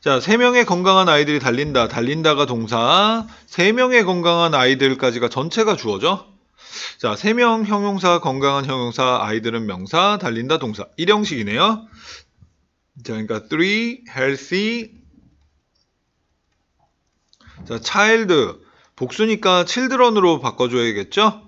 자, 3명의 건강한 아이들이 달린다. 달린다가 동사. 3명의 건강한 아이들까지가 전체가 주어져 자, 3명 형용사, 건강한 형용사, 아이들은 명사, 달린다 동사. 1형식이네요. 자, 그러니까 3 healthy 자, child 복수니까 children으로 바꿔 줘야겠죠?